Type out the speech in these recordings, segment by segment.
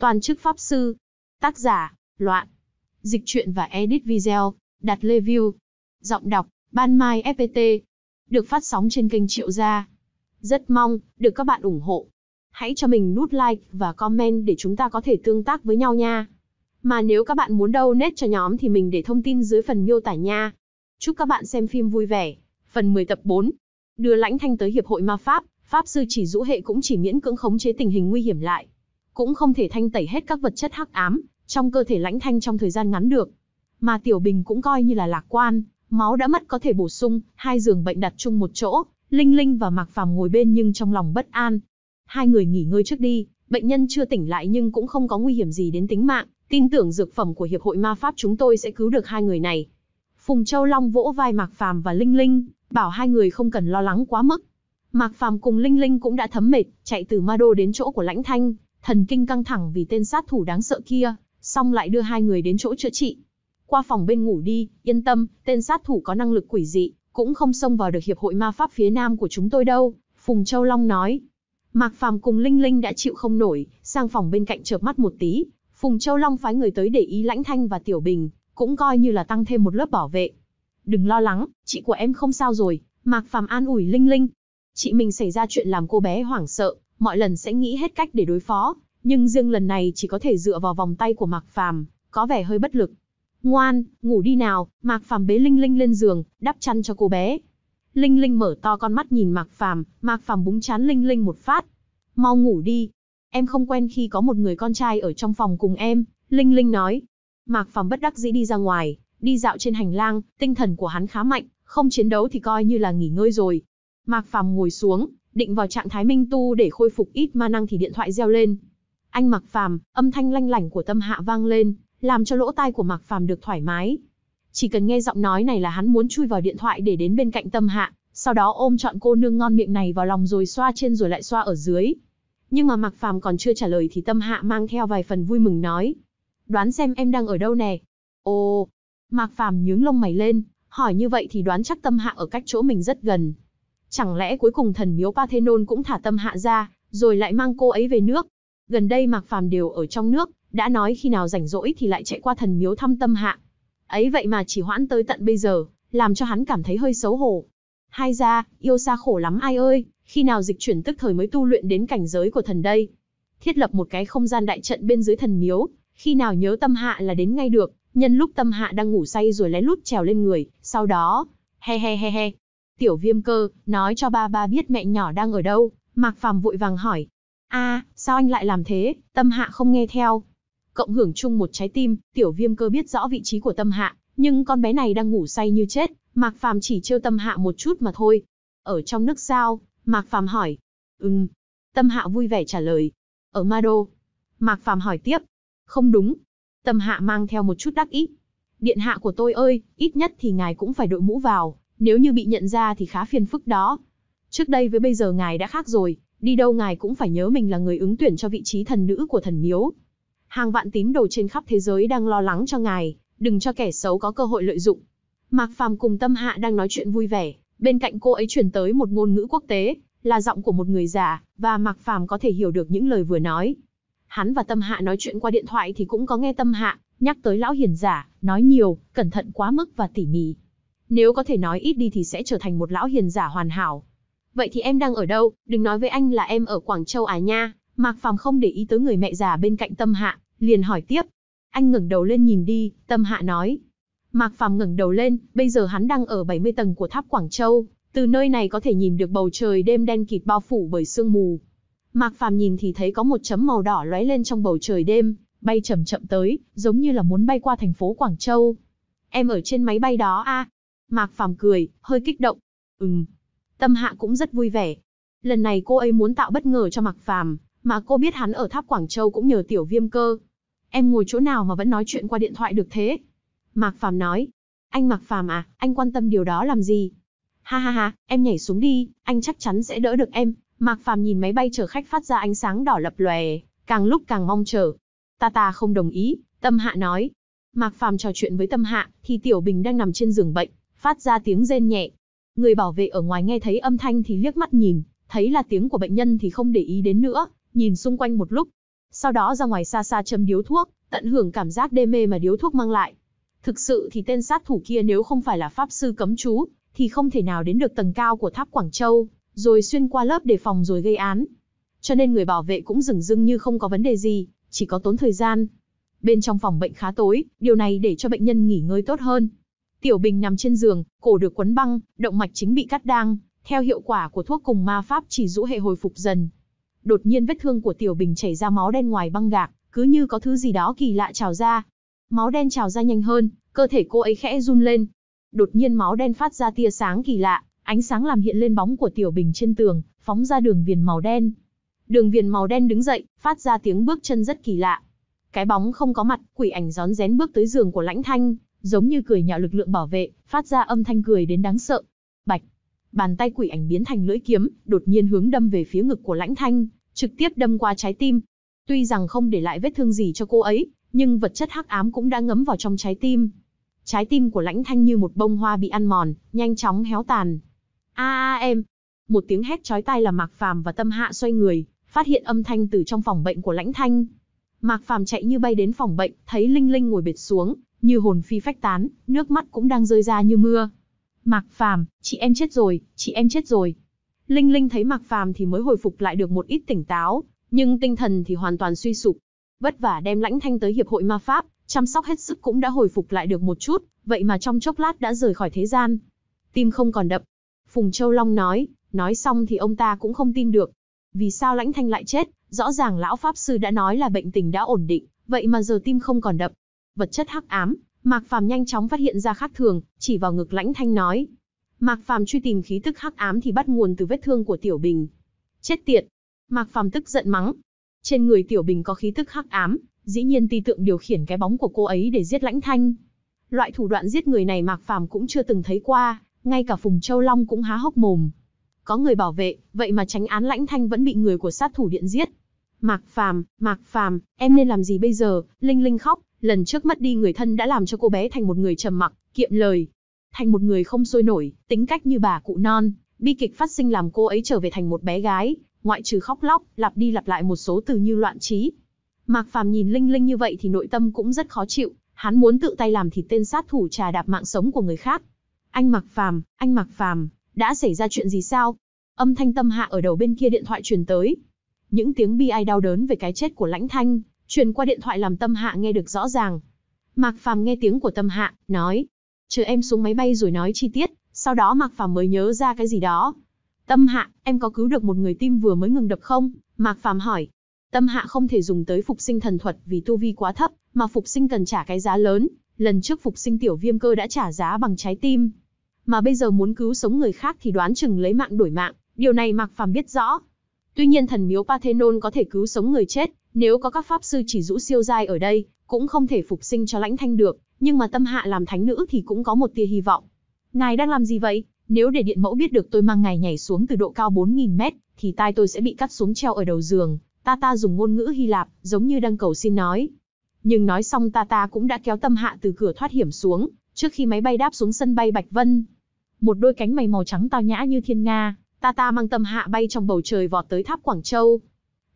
Toàn chức Pháp Sư. Tác giả, Loạn. Dịch truyện và edit video, đặt lê view. Giọng đọc, Ban Mai FPT. Được phát sóng trên kênh Triệu Gia. Rất mong, được các bạn ủng hộ. Hãy cho mình nút like và comment để chúng ta có thể tương tác với nhau nha. Mà nếu các bạn muốn đâu nét cho nhóm thì mình để thông tin dưới phần miêu tả nha. Chúc các bạn xem phim vui vẻ. Phần 10 tập 4. Đưa Lãnh Thanh tới Hiệp hội Ma Pháp, Pháp sư chỉ rũ hệ cũng chỉ miễn cưỡng khống chế tình hình nguy hiểm lại cũng không thể thanh tẩy hết các vật chất hắc ám trong cơ thể lãnh thanh trong thời gian ngắn được. Mà Tiểu Bình cũng coi như là lạc quan, máu đã mất có thể bổ sung, hai giường bệnh đặt chung một chỗ, Linh Linh và Mạc Phàm ngồi bên nhưng trong lòng bất an. Hai người nghỉ ngơi trước đi, bệnh nhân chưa tỉnh lại nhưng cũng không có nguy hiểm gì đến tính mạng, tin tưởng dược phẩm của hiệp hội ma pháp chúng tôi sẽ cứu được hai người này. Phùng Châu Long vỗ vai Mạc Phàm và Linh Linh, bảo hai người không cần lo lắng quá mức. Mạc Phàm cùng Linh Linh cũng đã thấm mệt, chạy từ Ma Đô đến chỗ của Lãnh Thanh, thần kinh căng thẳng vì tên sát thủ đáng sợ kia, xong lại đưa hai người đến chỗ chữa trị. Qua phòng bên ngủ đi, yên tâm, tên sát thủ có năng lực quỷ dị, cũng không xông vào được hiệp hội ma pháp phía nam của chúng tôi đâu, Phùng Châu Long nói. Mạc Phàm cùng Linh Linh đã chịu không nổi, sang phòng bên cạnh chợp mắt một tí, Phùng Châu Long phái người tới để ý Lãnh Thanh và Tiểu Bình, cũng coi như là tăng thêm một lớp bảo vệ. Đừng lo lắng, chị của em không sao rồi, Mạc Phàm an ủi Linh Linh. Chị mình xảy ra chuyện làm cô bé hoảng sợ, mọi lần sẽ nghĩ hết cách để đối phó, nhưng riêng lần này chỉ có thể dựa vào vòng tay của Mạc Phàm, có vẻ hơi bất lực. "Ngoan, ngủ đi nào." Mạc Phàm bế Linh Linh lên giường, đắp chăn cho cô bé. Linh Linh mở to con mắt nhìn Mạc Phàm, Mạc Phàm búng chán Linh Linh một phát. "Mau ngủ đi, em không quen khi có một người con trai ở trong phòng cùng em." Linh Linh nói. Mạc Phàm bất đắc dĩ đi ra ngoài, đi dạo trên hành lang, tinh thần của hắn khá mạnh, không chiến đấu thì coi như là nghỉ ngơi rồi. Mạc Phàm ngồi xuống, định vào trạng thái minh tu để khôi phục ít ma năng thì điện thoại reo lên. Anh Mạc Phàm, âm thanh lanh lảnh của Tâm Hạ vang lên, làm cho lỗ tai của Mạc Phàm được thoải mái. Chỉ cần nghe giọng nói này là hắn muốn chui vào điện thoại để đến bên cạnh Tâm Hạ, sau đó ôm trọn cô nương ngon miệng này vào lòng rồi xoa trên rồi lại xoa ở dưới. Nhưng mà Mạc Phàm còn chưa trả lời thì Tâm Hạ mang theo vài phần vui mừng nói: "Đoán xem em đang ở đâu nè?" "Ồ." Mạc Phàm nhướng lông mày lên, hỏi như vậy thì đoán chắc Tâm Hạ ở cách chỗ mình rất gần, Chẳng lẽ cuối cùng thần miếu Parthenon cũng thả tâm hạ ra, rồi lại mang cô ấy về nước? Gần đây Mạc Phàm đều ở trong nước, đã nói khi nào rảnh rỗi thì lại chạy qua thần miếu thăm tâm hạ. Ấy vậy mà chỉ hoãn tới tận bây giờ, làm cho hắn cảm thấy hơi xấu hổ. Hai ra, yêu xa khổ lắm ai ơi, khi nào dịch chuyển tức thời mới tu luyện đến cảnh giới của thần đây. Thiết lập một cái không gian đại trận bên dưới thần miếu, khi nào nhớ tâm hạ là đến ngay được, nhân lúc tâm hạ đang ngủ say rồi lén lút trèo lên người, sau đó, he he he he, Tiểu viêm cơ, nói cho ba ba biết mẹ nhỏ đang ở đâu, Mạc Phàm vội vàng hỏi. a sao anh lại làm thế, tâm hạ không nghe theo. Cộng hưởng chung một trái tim, tiểu viêm cơ biết rõ vị trí của tâm hạ, nhưng con bé này đang ngủ say như chết, Mạc Phàm chỉ trêu tâm hạ một chút mà thôi. Ở trong nước sao, Mạc Phàm hỏi. Ừm. Tâm hạ vui vẻ trả lời. Ở Mado. đô. Mạc Phàm hỏi tiếp. Không đúng. Tâm hạ mang theo một chút đắc ý. Điện hạ của tôi ơi, ít nhất thì ngài cũng phải đội mũ vào, nếu như bị nhận ra thì khá phiền phức đó. Trước đây với bây giờ ngài đã khác rồi, đi đâu ngài cũng phải nhớ mình là người ứng tuyển cho vị trí thần nữ của thần miếu. Hàng vạn tín đồ trên khắp thế giới đang lo lắng cho ngài, đừng cho kẻ xấu có cơ hội lợi dụng. Mạc Phàm cùng Tâm Hạ đang nói chuyện vui vẻ, bên cạnh cô ấy truyền tới một ngôn ngữ quốc tế, là giọng của một người già, và Mạc Phàm có thể hiểu được những lời vừa nói. Hắn và Tâm Hạ nói chuyện qua điện thoại thì cũng có nghe Tâm Hạ nhắc tới lão hiền giả, nói nhiều, cẩn thận quá mức và tỉ mỉ nếu có thể nói ít đi thì sẽ trở thành một lão hiền giả hoàn hảo. Vậy thì em đang ở đâu, đừng nói với anh là em ở Quảng Châu à nha, Mạc Phàm không để ý tới người mẹ già bên cạnh Tâm Hạ, liền hỏi tiếp. Anh ngẩng đầu lên nhìn đi, Tâm Hạ nói. Mạc Phàm ngẩng đầu lên, bây giờ hắn đang ở 70 tầng của tháp Quảng Châu, từ nơi này có thể nhìn được bầu trời đêm đen kịt bao phủ bởi sương mù. Mạc Phàm nhìn thì thấy có một chấm màu đỏ lóe lên trong bầu trời đêm, bay chậm chậm tới, giống như là muốn bay qua thành phố Quảng Châu. Em ở trên máy bay đó a, à, Mạc Phàm cười, hơi kích động. Ừm. Tâm Hạ cũng rất vui vẻ. Lần này cô ấy muốn tạo bất ngờ cho Mạc Phàm, mà cô biết hắn ở Tháp Quảng Châu cũng nhờ Tiểu Viêm Cơ. Em ngồi chỗ nào mà vẫn nói chuyện qua điện thoại được thế? Mạc Phàm nói. Anh Mạc Phàm à, anh quan tâm điều đó làm gì? Ha ha ha, em nhảy xuống đi, anh chắc chắn sẽ đỡ được em. Mạc Phàm nhìn máy bay chở khách phát ra ánh sáng đỏ lập lòe, càng lúc càng mong chờ. Ta ta không đồng ý, Tâm Hạ nói. Mạc Phàm trò chuyện với Tâm Hạ, thì Tiểu Bình đang nằm trên giường bệnh, phát ra tiếng rên nhẹ. Người bảo vệ ở ngoài nghe thấy âm thanh thì liếc mắt nhìn, thấy là tiếng của bệnh nhân thì không để ý đến nữa, nhìn xung quanh một lúc. Sau đó ra ngoài xa xa châm điếu thuốc, tận hưởng cảm giác đê mê mà điếu thuốc mang lại. Thực sự thì tên sát thủ kia nếu không phải là pháp sư cấm chú, thì không thể nào đến được tầng cao của tháp Quảng Châu, rồi xuyên qua lớp đề phòng rồi gây án. Cho nên người bảo vệ cũng dừng dưng như không có vấn đề gì, chỉ có tốn thời gian. Bên trong phòng bệnh khá tối, điều này để cho bệnh nhân nghỉ ngơi tốt hơn, Tiểu Bình nằm trên giường, cổ được quấn băng, động mạch chính bị cắt đang, theo hiệu quả của thuốc cùng ma pháp chỉ rũ hệ hồi phục dần. Đột nhiên vết thương của Tiểu Bình chảy ra máu đen ngoài băng gạc, cứ như có thứ gì đó kỳ lạ trào ra. Máu đen trào ra nhanh hơn, cơ thể cô ấy khẽ run lên. Đột nhiên máu đen phát ra tia sáng kỳ lạ, ánh sáng làm hiện lên bóng của Tiểu Bình trên tường, phóng ra đường viền màu đen. Đường viền màu đen đứng dậy, phát ra tiếng bước chân rất kỳ lạ. Cái bóng không có mặt, quỷ ảnh gión rén bước tới giường của Lãnh Thanh, giống như cười nhạo lực lượng bảo vệ, phát ra âm thanh cười đến đáng sợ. Bạch, bàn tay quỷ ảnh biến thành lưỡi kiếm, đột nhiên hướng đâm về phía ngực của Lãnh Thanh, trực tiếp đâm qua trái tim. Tuy rằng không để lại vết thương gì cho cô ấy, nhưng vật chất hắc ám cũng đã ngấm vào trong trái tim. Trái tim của Lãnh Thanh như một bông hoa bị ăn mòn, nhanh chóng héo tàn. A a em. Một tiếng hét chói tai là Mạc Phàm và Tâm Hạ xoay người, phát hiện âm thanh từ trong phòng bệnh của Lãnh Thanh. Mạc Phàm chạy như bay đến phòng bệnh, thấy Linh Linh ngồi bệt xuống, như hồn phi phách tán, nước mắt cũng đang rơi ra như mưa. Mạc Phàm, chị em chết rồi, chị em chết rồi. Linh Linh thấy Mạc Phàm thì mới hồi phục lại được một ít tỉnh táo, nhưng tinh thần thì hoàn toàn suy sụp. Vất vả đem Lãnh Thanh tới hiệp hội ma pháp, chăm sóc hết sức cũng đã hồi phục lại được một chút, vậy mà trong chốc lát đã rời khỏi thế gian. Tim không còn đập. Phùng Châu Long nói, nói xong thì ông ta cũng không tin được. Vì sao Lãnh Thanh lại chết, rõ ràng lão pháp sư đã nói là bệnh tình đã ổn định, vậy mà giờ tim không còn đập vật chất hắc ám, Mạc Phàm nhanh chóng phát hiện ra khác thường, chỉ vào ngực Lãnh Thanh nói: "Mạc Phàm truy tìm khí tức hắc ám thì bắt nguồn từ vết thương của Tiểu Bình." "Chết tiệt!" Mạc Phàm tức giận mắng. Trên người Tiểu Bình có khí tức hắc ám, dĩ nhiên Ti Tượng điều khiển cái bóng của cô ấy để giết Lãnh Thanh. Loại thủ đoạn giết người này Mạc Phàm cũng chưa từng thấy qua, ngay cả Phùng Châu Long cũng há hốc mồm. Có người bảo vệ, vậy mà tránh án Lãnh Thanh vẫn bị người của sát thủ điện giết. Mạc Phàm, Mạc Phàm, em nên làm gì bây giờ? Linh Linh khóc, lần trước mất đi người thân đã làm cho cô bé thành một người trầm mặc, kiệm lời, thành một người không sôi nổi, tính cách như bà cụ non, bi kịch phát sinh làm cô ấy trở về thành một bé gái, ngoại trừ khóc lóc, lặp đi lặp lại một số từ như loạn trí. Mạc Phàm nhìn Linh Linh như vậy thì nội tâm cũng rất khó chịu, hắn muốn tự tay làm thịt tên sát thủ trà đạp mạng sống của người khác. Anh Mạc Phàm, anh Mạc Phàm, đã xảy ra chuyện gì sao? Âm thanh tâm hạ ở đầu bên kia điện thoại truyền tới. Những tiếng bi ai đau đớn về cái chết của Lãnh Thanh, truyền qua điện thoại làm Tâm Hạ nghe được rõ ràng. Mạc Phàm nghe tiếng của Tâm Hạ, nói, chờ em xuống máy bay rồi nói chi tiết, sau đó Mạc Phàm mới nhớ ra cái gì đó. Tâm Hạ, em có cứu được một người tim vừa mới ngừng đập không? Mạc Phàm hỏi. Tâm Hạ không thể dùng tới phục sinh thần thuật vì tu vi quá thấp, mà phục sinh cần trả cái giá lớn, lần trước phục sinh tiểu viêm cơ đã trả giá bằng trái tim. Mà bây giờ muốn cứu sống người khác thì đoán chừng lấy mạng đổi mạng, điều này Mạc Phàm biết rõ. Tuy nhiên thần miếu Pathenol có thể cứu sống người chết, nếu có các pháp sư chỉ rũ siêu giai ở đây, cũng không thể phục sinh cho lãnh thanh được, nhưng mà tâm hạ làm thánh nữ thì cũng có một tia hy vọng. Ngài đang làm gì vậy? Nếu để điện mẫu biết được tôi mang ngài nhảy xuống từ độ cao 4.000 mét, thì tai tôi sẽ bị cắt xuống treo ở đầu giường. Ta ta dùng ngôn ngữ Hy Lạp, giống như đang cầu xin nói. Nhưng nói xong ta ta cũng đã kéo tâm hạ từ cửa thoát hiểm xuống, trước khi máy bay đáp xuống sân bay Bạch Vân. Một đôi cánh mày màu trắng tao nhã như thiên nga, ta ta mang tâm hạ bay trong bầu trời vọt tới tháp Quảng Châu.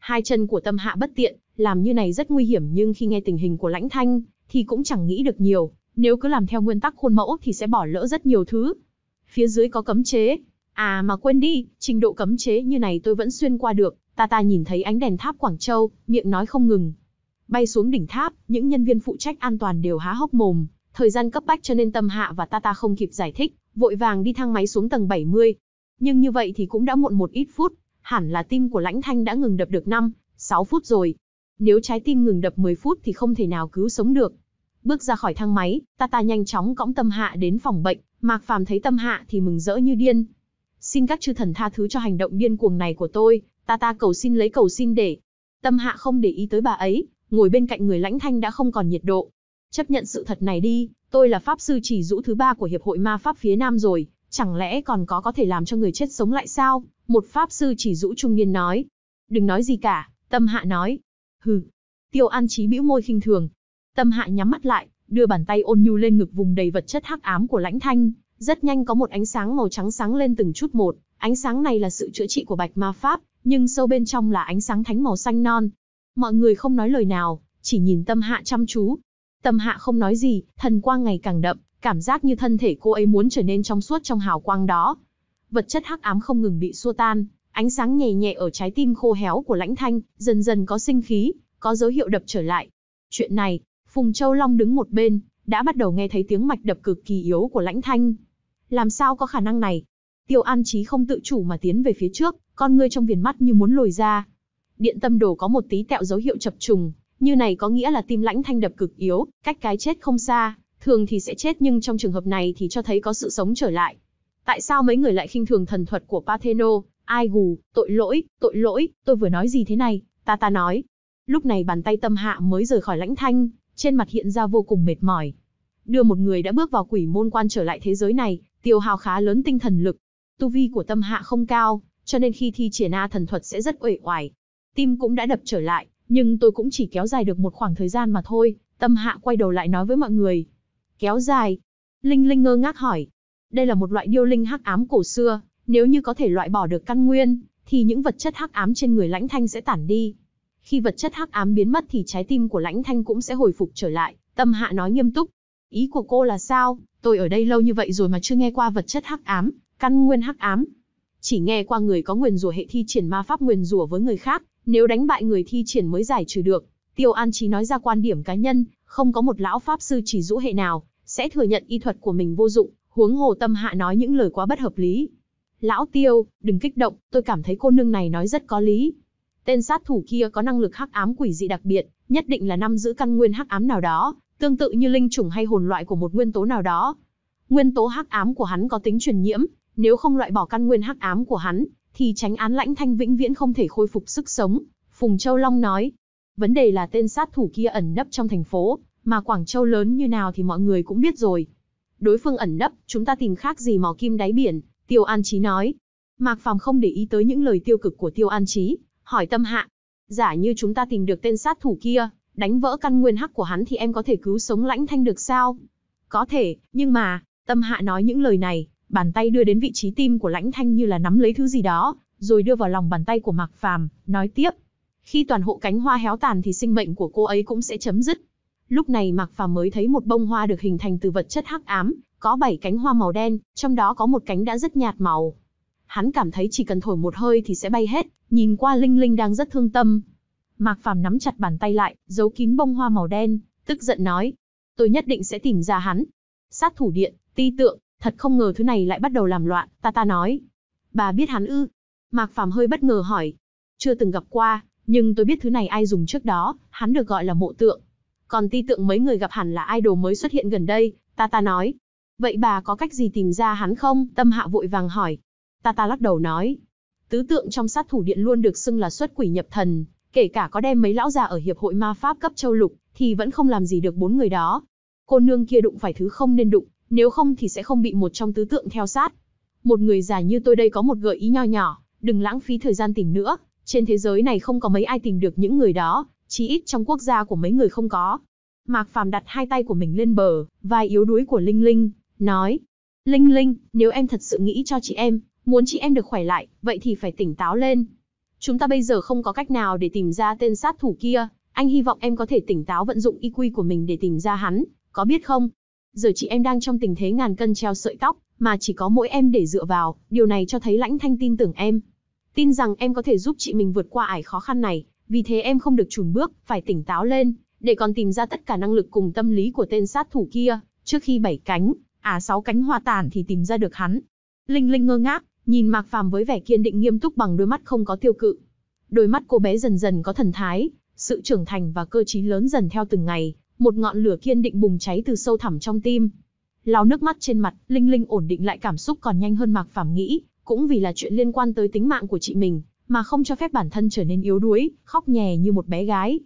Hai chân của tâm hạ bất tiện, làm như này rất nguy hiểm nhưng khi nghe tình hình của lãnh thanh, thì cũng chẳng nghĩ được nhiều, nếu cứ làm theo nguyên tắc khuôn mẫu thì sẽ bỏ lỡ rất nhiều thứ. Phía dưới có cấm chế. À mà quên đi, trình độ cấm chế như này tôi vẫn xuyên qua được, ta ta nhìn thấy ánh đèn tháp Quảng Châu, miệng nói không ngừng. Bay xuống đỉnh tháp, những nhân viên phụ trách an toàn đều há hốc mồm, thời gian cấp bách cho nên tâm hạ và ta ta không kịp giải thích, vội vàng đi thang máy xuống tầng 70. Nhưng như vậy thì cũng đã muộn một ít phút, hẳn là tim của Lãnh Thanh đã ngừng đập được 5, 6 phút rồi. Nếu trái tim ngừng đập 10 phút thì không thể nào cứu sống được. Bước ra khỏi thang máy, Tata nhanh chóng cõng Tâm Hạ đến phòng bệnh, Mạc Phàm thấy Tâm Hạ thì mừng rỡ như điên. Xin các chư thần tha thứ cho hành động điên cuồng này của tôi, Tata cầu xin lấy cầu xin để. Tâm Hạ không để ý tới bà ấy, ngồi bên cạnh người Lãnh Thanh đã không còn nhiệt độ. Chấp nhận sự thật này đi, tôi là pháp sư chỉ rũ thứ ba của hiệp hội ma pháp phía Nam rồi, Chẳng lẽ còn có có thể làm cho người chết sống lại sao? Một pháp sư chỉ rũ trung niên nói. Đừng nói gì cả, tâm hạ nói. Hừ. Tiêu an trí bĩu môi khinh thường. Tâm hạ nhắm mắt lại, đưa bàn tay ôn nhu lên ngực vùng đầy vật chất hắc ám của lãnh thanh. Rất nhanh có một ánh sáng màu trắng sáng lên từng chút một. Ánh sáng này là sự chữa trị của bạch ma pháp, nhưng sâu bên trong là ánh sáng thánh màu xanh non. Mọi người không nói lời nào, chỉ nhìn tâm hạ chăm chú. Tâm hạ không nói gì, thần quang ngày càng đậm, Cảm giác như thân thể cô ấy muốn trở nên trong suốt trong hào quang đó. Vật chất hắc ám không ngừng bị xua tan, ánh sáng nhẹ nhẹ ở trái tim khô héo của lãnh thanh, dần dần có sinh khí, có dấu hiệu đập trở lại. Chuyện này, Phùng Châu Long đứng một bên, đã bắt đầu nghe thấy tiếng mạch đập cực kỳ yếu của lãnh thanh. Làm sao có khả năng này? Tiêu An Chí không tự chủ mà tiến về phía trước, con ngươi trong viền mắt như muốn lồi ra. Điện tâm đồ có một tí tẹo dấu hiệu chập trùng, như này có nghĩa là tim lãnh thanh đập cực yếu, cách cái chết không xa thường thì sẽ chết nhưng trong trường hợp này thì cho thấy có sự sống trở lại. Tại sao mấy người lại khinh thường thần thuật của Patheno, ai gù, tội lỗi, tội lỗi, tôi vừa nói gì thế này, ta ta nói. Lúc này bàn tay tâm hạ mới rời khỏi lãnh thanh, trên mặt hiện ra vô cùng mệt mỏi. Đưa một người đã bước vào quỷ môn quan trở lại thế giới này, tiêu hao khá lớn tinh thần lực. Tu vi của tâm hạ không cao, cho nên khi thi triển A thần thuật sẽ rất uể oải. Tim cũng đã đập trở lại, nhưng tôi cũng chỉ kéo dài được một khoảng thời gian mà thôi. Tâm hạ quay đầu lại nói với mọi người, kéo dài. Linh Linh ngơ ngác hỏi, đây là một loại điêu linh hắc ám cổ xưa, nếu như có thể loại bỏ được căn nguyên, thì những vật chất hắc ám trên người Lãnh Thanh sẽ tản đi. Khi vật chất hắc ám biến mất thì trái tim của Lãnh Thanh cũng sẽ hồi phục trở lại, Tâm Hạ nói nghiêm túc. Ý của cô là sao? Tôi ở đây lâu như vậy rồi mà chưa nghe qua vật chất hắc ám, căn nguyên hắc ám. Chỉ nghe qua người có nguyền rủa hệ thi triển ma pháp nguyền rủa với người khác, nếu đánh bại người thi triển mới giải trừ được. Tiêu An Chí nói ra quan điểm cá nhân, không có một lão pháp sư chỉ rũ hệ nào sẽ thừa nhận y thuật của mình vô dụng, huống hồ Tâm Hạ nói những lời quá bất hợp lý. Lão Tiêu, đừng kích động, tôi cảm thấy cô nương này nói rất có lý. Tên sát thủ kia có năng lực hắc ám quỷ dị đặc biệt, nhất định là năm giữ căn nguyên hắc ám nào đó, tương tự như linh chủng hay hồn loại của một nguyên tố nào đó. Nguyên tố hắc ám của hắn có tính truyền nhiễm, nếu không loại bỏ căn nguyên hắc ám của hắn, thì tránh án lãnh thanh vĩnh viễn không thể khôi phục sức sống. Phùng Châu Long nói, Vấn đề là tên sát thủ kia ẩn nấp trong thành phố, mà Quảng Châu lớn như nào thì mọi người cũng biết rồi. Đối phương ẩn nấp, chúng ta tìm khác gì mò kim đáy biển, Tiêu An Chí nói. Mạc Phàm không để ý tới những lời tiêu cực của Tiêu An Chí, hỏi tâm hạ. Giả như chúng ta tìm được tên sát thủ kia, đánh vỡ căn nguyên hắc của hắn thì em có thể cứu sống lãnh thanh được sao? Có thể, nhưng mà, tâm hạ nói những lời này, bàn tay đưa đến vị trí tim của lãnh thanh như là nắm lấy thứ gì đó, rồi đưa vào lòng bàn tay của Mạc Phàm, nói tiếp, khi toàn hộ cánh hoa héo tàn thì sinh mệnh của cô ấy cũng sẽ chấm dứt. Lúc này Mạc Phàm mới thấy một bông hoa được hình thành từ vật chất hắc ám, có 7 cánh hoa màu đen, trong đó có một cánh đã rất nhạt màu. Hắn cảm thấy chỉ cần thổi một hơi thì sẽ bay hết, nhìn qua Linh Linh đang rất thương tâm. Mạc Phàm nắm chặt bàn tay lại, giấu kín bông hoa màu đen, tức giận nói: "Tôi nhất định sẽ tìm ra hắn." Sát thủ điện, ti tượng, thật không ngờ thứ này lại bắt đầu làm loạn, ta ta nói. "Bà biết hắn ư?" Mạc Phàm hơi bất ngờ hỏi. "Chưa từng gặp qua, nhưng tôi biết thứ này ai dùng trước đó, hắn được gọi là mộ tượng. Còn ti tượng mấy người gặp hẳn là idol mới xuất hiện gần đây, Ta ta nói. Vậy bà có cách gì tìm ra hắn không? Tâm hạ vội vàng hỏi. Ta ta lắc đầu nói. Tứ tượng trong sát thủ điện luôn được xưng là xuất quỷ nhập thần, kể cả có đem mấy lão già ở hiệp hội ma pháp cấp châu lục, thì vẫn không làm gì được bốn người đó. Cô nương kia đụng phải thứ không nên đụng, nếu không thì sẽ không bị một trong tứ tượng theo sát. Một người già như tôi đây có một gợi ý nho nhỏ, đừng lãng phí thời gian tìm nữa, trên thế giới này không có mấy ai tìm được những người đó, chí ít trong quốc gia của mấy người không có. Mạc Phàm đặt hai tay của mình lên bờ, vai yếu đuối của Linh Linh, nói: "Linh Linh, nếu em thật sự nghĩ cho chị em, muốn chị em được khỏe lại, vậy thì phải tỉnh táo lên. Chúng ta bây giờ không có cách nào để tìm ra tên sát thủ kia, anh hy vọng em có thể tỉnh táo vận dụng y IQ của mình để tìm ra hắn, có biết không? Giờ chị em đang trong tình thế ngàn cân treo sợi tóc, mà chỉ có mỗi em để dựa vào, điều này cho thấy Lãnh Thanh tin tưởng em, tin rằng em có thể giúp chị mình vượt qua ải khó khăn này, vì thế em không được chùn bước, phải tỉnh táo lên, để còn tìm ra tất cả năng lực cùng tâm lý của tên sát thủ kia, trước khi bảy cánh, à sáu cánh hoa tàn thì tìm ra được hắn. Linh Linh ngơ ngác, nhìn Mạc Phàm với vẻ kiên định nghiêm túc bằng đôi mắt không có tiêu cự. Đôi mắt cô bé dần dần có thần thái, sự trưởng thành và cơ trí lớn dần theo từng ngày, một ngọn lửa kiên định bùng cháy từ sâu thẳm trong tim. Lau nước mắt trên mặt, Linh Linh ổn định lại cảm xúc còn nhanh hơn Mạc Phàm nghĩ, cũng vì là chuyện liên quan tới tính mạng của chị mình, mà không cho phép bản thân trở nên yếu đuối, khóc nhè như một bé gái.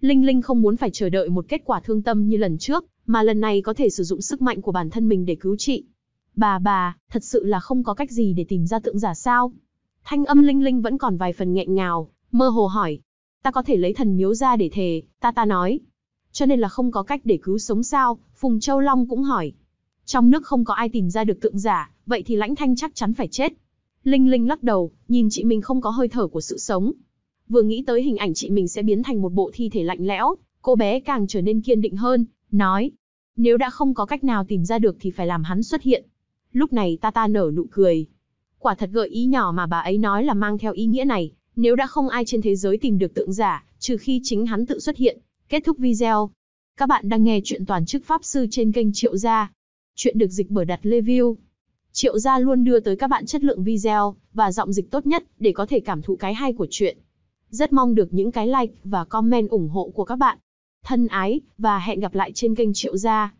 Linh Linh không muốn phải chờ đợi một kết quả thương tâm như lần trước, mà lần này có thể sử dụng sức mạnh của bản thân mình để cứu chị. Bà bà, thật sự là không có cách gì để tìm ra tượng giả sao? Thanh âm Linh Linh vẫn còn vài phần nghẹn ngào, mơ hồ hỏi. Ta có thể lấy thần miếu ra để thề, ta ta nói. Cho nên là không có cách để cứu sống sao, Phùng Châu Long cũng hỏi. Trong nước không có ai tìm ra được tượng giả, vậy thì Lãnh Thanh chắc chắn phải chết. Linh Linh lắc đầu, nhìn chị mình không có hơi thở của sự sống. Vừa nghĩ tới hình ảnh chị mình sẽ biến thành một bộ thi thể lạnh lẽo, cô bé càng trở nên kiên định hơn, nói. Nếu đã không có cách nào tìm ra được thì phải làm hắn xuất hiện. Lúc này ta ta nở nụ cười. Quả thật gợi ý nhỏ mà bà ấy nói là mang theo ý nghĩa này, nếu đã không ai trên thế giới tìm được tượng giả, trừ khi chính hắn tự xuất hiện. Kết thúc video. Các bạn đang nghe chuyện toàn chức Pháp Sư trên kênh Triệu Gia. Chuyện được dịch bởi đặt lê view. Triệu gia luôn đưa tới các bạn chất lượng video và giọng dịch tốt nhất để có thể cảm thụ cái hay của chuyện. Rất mong được những cái like và comment ủng hộ của các bạn. Thân ái và hẹn gặp lại trên kênh Triệu gia.